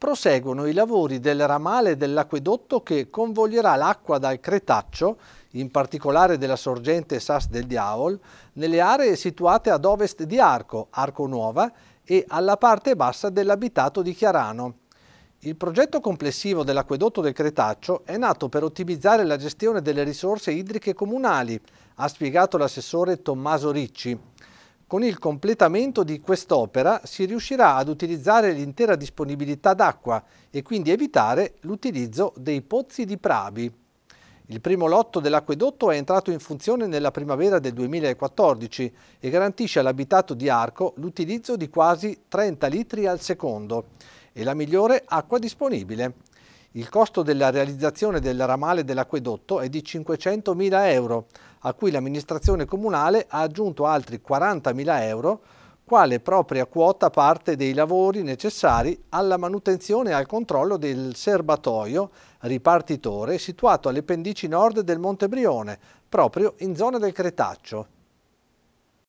proseguono i lavori del ramale dell'acquedotto che convoglierà l'acqua dal Cretaccio, in particolare della sorgente Sas del Diavol, nelle aree situate ad ovest di Arco, Arco Nuova, e alla parte bassa dell'abitato di Chiarano. Il progetto complessivo dell'acquedotto del Cretaccio è nato per ottimizzare la gestione delle risorse idriche comunali, ha spiegato l'assessore Tommaso Ricci. Con il completamento di quest'opera si riuscirà ad utilizzare l'intera disponibilità d'acqua e quindi evitare l'utilizzo dei pozzi di Pravi. Il primo lotto dell'acquedotto è entrato in funzione nella primavera del 2014 e garantisce all'abitato di Arco l'utilizzo di quasi 30 litri al secondo e la migliore acqua disponibile. Il costo della realizzazione del ramale dell'acquedotto è di 500.000 euro, a cui l'amministrazione comunale ha aggiunto altri 40.000 euro quale propria quota parte dei lavori necessari alla manutenzione e al controllo del serbatoio ripartitore situato alle pendici nord del Monte Brione, proprio in zona del Cretaccio.